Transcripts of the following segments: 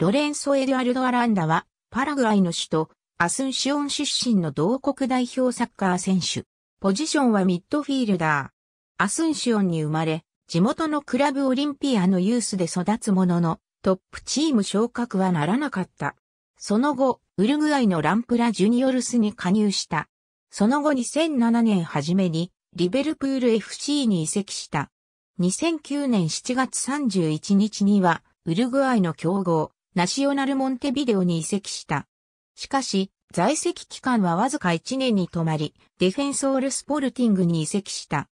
ロレンソ・エドュアルド・アランダは、パラグアイの首都、アスンシオン出身の同国代表サッカー選手。ポジションはミッドフィールダー。アスンシオンに生まれ、地元のクラブオリンピアのユースで育つものの、トップチーム昇格はならなかった。その後、ウルグアイのランプラジュニオルスに加入した。その後2007年初めに、リベルプール FC に移籍した。2009年7月31日には、ウルグアイの強豪、ナショナルモンテビデオに移籍した。しかし、在籍期間はわずか1年に止まり、ディフェンソールスポルティングに移籍した。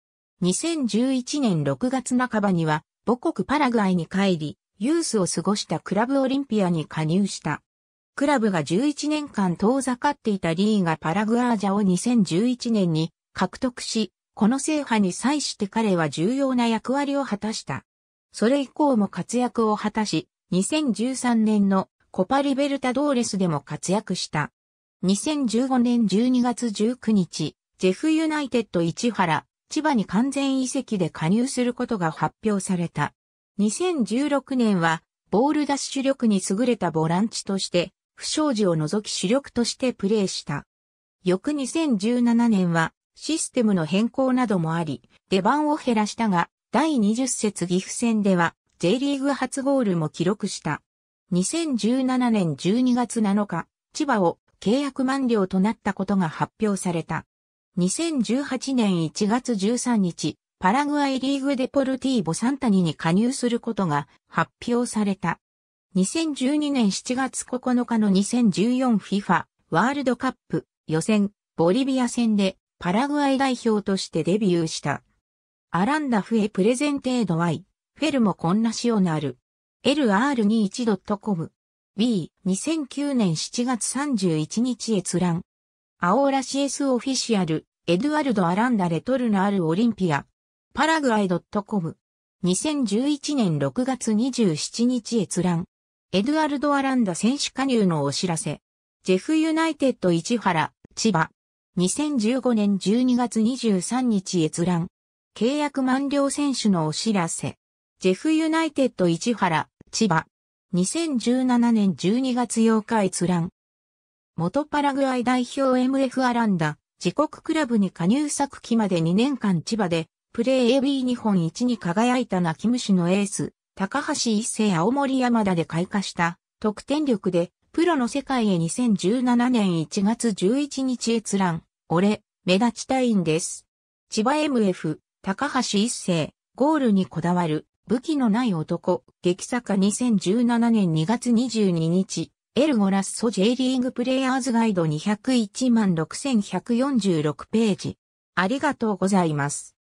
2011年6月半ばには、母国パラグアイに帰り、ユースを過ごしたクラブオリンピアに加入した。クラブが11年間遠ざかっていたリーガパラグアージャを2011年に獲得し、この制覇に際して彼は重要な役割を果たした。それ以降も活躍を果たし、2013年のコパリベルタドーレスでも活躍した。2015年12月19日、ジェフユナイテッド市原、千葉に完全移籍で加入することが発表された。2016年は、ボールダッシュ力に優れたボランチとして、不祥事を除き主力としてプレーした。翌2017年は、システムの変更などもあり、出番を減らしたが、第20節岐阜戦では、J リーグ初ゴールも記録した。2017年12月7日、千葉を契約満了となったことが発表された。2018年1月13日、パラグアイリーグデポルティーボサンタニに加入することが発表された。2012年7月9日の 2014FIFA ワールドカップ予選ボリビア戦でパラグアイ代表としてデビューした。アランダフエプレゼンテードワイフェルモコンナシオナル。lr21.com。B、2009年7月31日閲覧。アオーラシエスオフィシャル、エドゥアルド・アランダ・レトルナール・オリンピア。パラグアイ .com。2011年6月27日閲覧。エドゥアルド・アランダ選手加入のお知らせ。ジェフユナイテッド市原、千葉。2015年12月23日閲覧。契約満了選手のお知らせ。ジェフユナイテッド市原、千葉。2017年12月8日閲覧。元パラグアイ代表 MF アランダ、自国クラブに加入作期まで2年間千葉で、プレー a b 日本一に輝いた泣き虫のエース、高橋一世青森山田で開花した得点力でプロの世界へ2017年1月11日閲覧、俺、目立ちたいんです。千葉 MF、高橋一世、ゴールにこだわる、武器のない男、劇作家2017年2月22日、エルゴラッソ J リーグプレイヤーズガイド201 6146ページ。ありがとうございます。